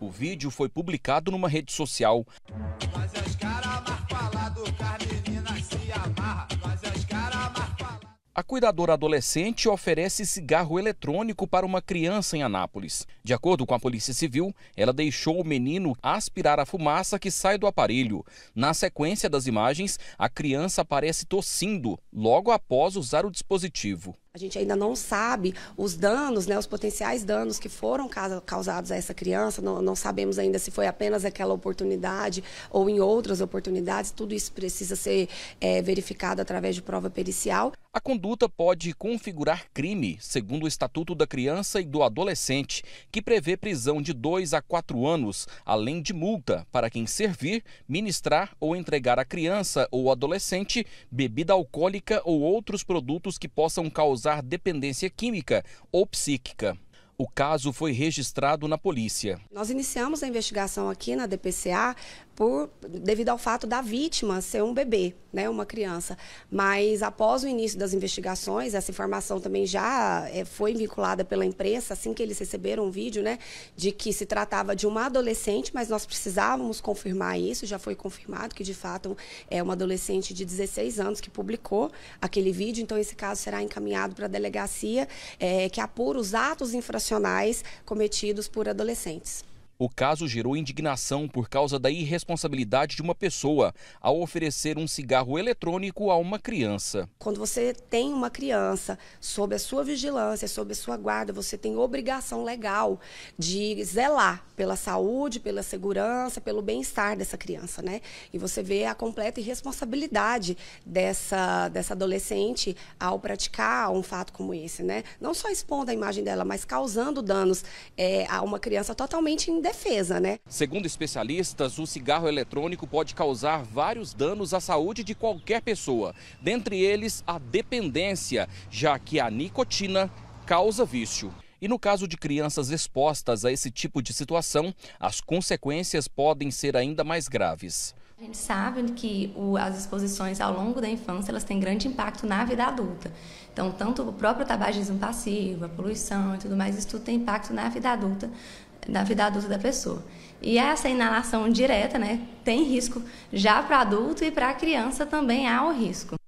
O vídeo foi publicado numa rede social. A cuidadora adolescente oferece cigarro eletrônico para uma criança em Anápolis. De acordo com a Polícia Civil, ela deixou o menino aspirar a fumaça que sai do aparelho. Na sequência das imagens, a criança aparece tossindo logo após usar o dispositivo. A gente ainda não sabe os danos, né, os potenciais danos que foram causados a essa criança, não, não, sabemos ainda se foi apenas aquela oportunidade ou em outras oportunidades, tudo isso precisa ser é, verificado através de prova pericial. A conduta pode configurar crime, segundo o Estatuto da Criança e do Adolescente, que prevê prisão de dois a quatro anos, além de multa para quem servir, ministrar ou entregar à criança ou adolescente bebida alcoólica ou outros produtos que possam causar causar dependência química ou psíquica. O caso foi registrado na polícia. Nós iniciamos a investigação aqui na DPCA por, devido ao fato da vítima ser um bebê, né, uma criança. Mas após o início das investigações, essa informação também já é, foi vinculada pela imprensa, assim que eles receberam um vídeo, né, de que se tratava de uma adolescente, mas nós precisávamos confirmar isso, já foi confirmado que de fato é uma adolescente de 16 anos que publicou aquele vídeo, então esse caso será encaminhado para a delegacia é, que apura os atos infracionais cometidos por adolescentes. O caso gerou indignação por causa da irresponsabilidade de uma pessoa ao oferecer um cigarro eletrônico a uma criança. Quando você tem uma criança sob a sua vigilância, sob a sua guarda, você tem obrigação legal de zelar pela saúde, pela segurança, pelo bem-estar dessa criança, né? E você vê a completa irresponsabilidade dessa, dessa adolescente ao praticar um fato como esse, né? Não só expondo a imagem dela, mas causando danos é, a uma criança totalmente indefesa defesa, né? Segundo especialistas, o cigarro eletrônico pode causar vários danos à saúde de qualquer pessoa, dentre eles a dependência, já que a nicotina causa vício. E no caso de crianças expostas a esse tipo de situação, as consequências podem ser ainda mais graves. A gente sabe que as exposições ao longo da infância elas têm grande impacto na vida adulta. Então, tanto o próprio tabagismo passivo, a poluição e tudo mais, isso tudo tem impacto na vida adulta, da vida adulta da pessoa. E essa inalação direta, né, tem risco já para adulto e para criança também há o risco.